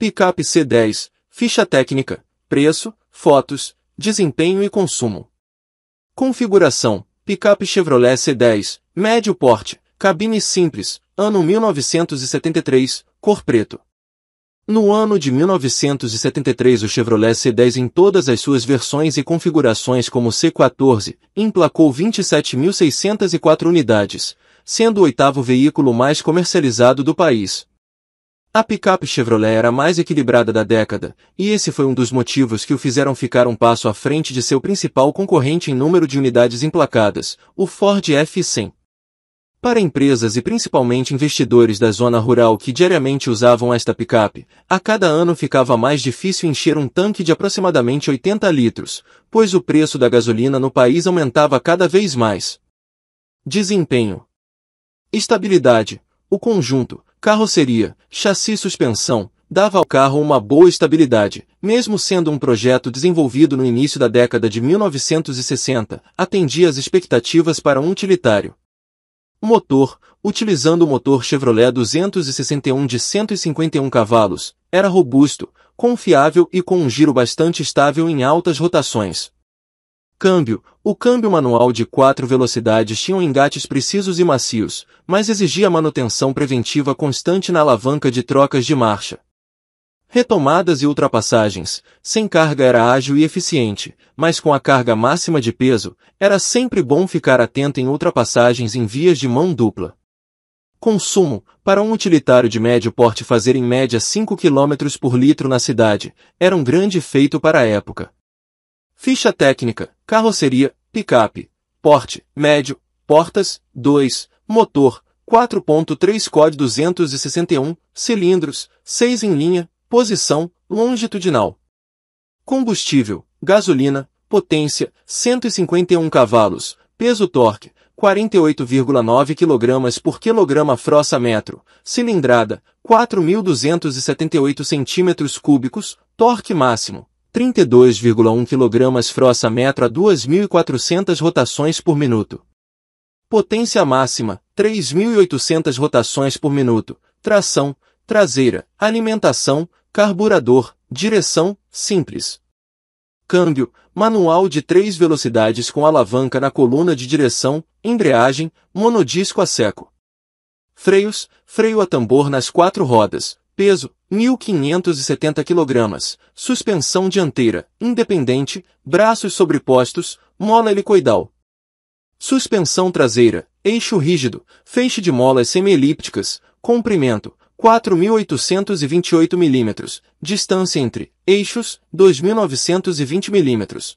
Pickup C10, ficha técnica, preço, fotos, desempenho e consumo. Configuração: Pickup Chevrolet C10, médio porte, cabine simples, ano 1973, cor preto. No ano de 1973, o Chevrolet C10 em todas as suas versões e configurações como C14 emplacou 27.604 unidades, sendo o oitavo veículo mais comercializado do país, a picape Chevrolet era a mais equilibrada da década, e esse foi um dos motivos que o fizeram ficar um passo à frente de seu principal concorrente em número de unidades emplacadas, o Ford F-100. Para empresas e principalmente investidores da zona rural que diariamente usavam esta picape, a cada ano ficava mais difícil encher um tanque de aproximadamente 80 litros, pois o preço da gasolina no país aumentava cada vez mais. Desempenho Estabilidade O conjunto, carroceria, chassi e suspensão, dava ao carro uma boa estabilidade. Mesmo sendo um projeto desenvolvido no início da década de 1960, atendia as expectativas para um utilitário. O motor, utilizando o motor Chevrolet 261 de 151 cavalos, era robusto, confiável e com um giro bastante estável em altas rotações. Câmbio. O câmbio manual de quatro velocidades tinha engates precisos e macios, mas exigia manutenção preventiva constante na alavanca de trocas de marcha. Retomadas e ultrapassagens, sem carga era ágil e eficiente, mas com a carga máxima de peso, era sempre bom ficar atento em ultrapassagens em vias de mão dupla. Consumo, para um utilitário de médio porte fazer em média 5 km por litro na cidade, era um grande feito para a época, Ficha técnica, carroceria, picape, porte, médio, portas, 2, motor, 4.3 COD 261, cilindros, 6 em linha, posição, longitudinal. Combustível, gasolina, potência, 151 cavalos, peso torque, 48,9 kg por kg frossa metro, cilindrada, 4.278 cm cúbicos, torque máximo, 32,1 kg frossa metro a 2.400 rotações por minuto. Potência máxima, 3.800 rotações por minuto. Tração, traseira, alimentação, carburador, direção, simples. Câmbio, manual de três velocidades com alavanca na coluna de direção, embreagem, monodisco a seco. Freios, freio a tambor nas quatro rodas, peso, 1.570 kg, suspensão dianteira, independente, braços sobrepostos, mola helicoidal. Suspensão traseira, eixo rígido, feixe de molas semi-elípticas. comprimento, 4.828 mm, distância entre eixos, 2.920 mm.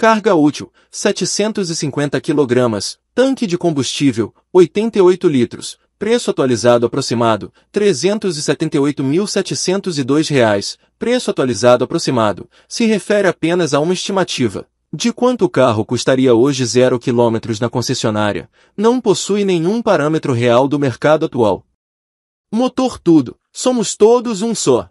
Carga útil, 750 kg. Tanque de combustível, 88 litros. Preço atualizado aproximado, R$ 378.702. Preço atualizado aproximado, se refere apenas a uma estimativa. De quanto o carro custaria hoje 0 km na concessionária, não possui nenhum parâmetro real do mercado atual. Motor tudo, somos todos um só.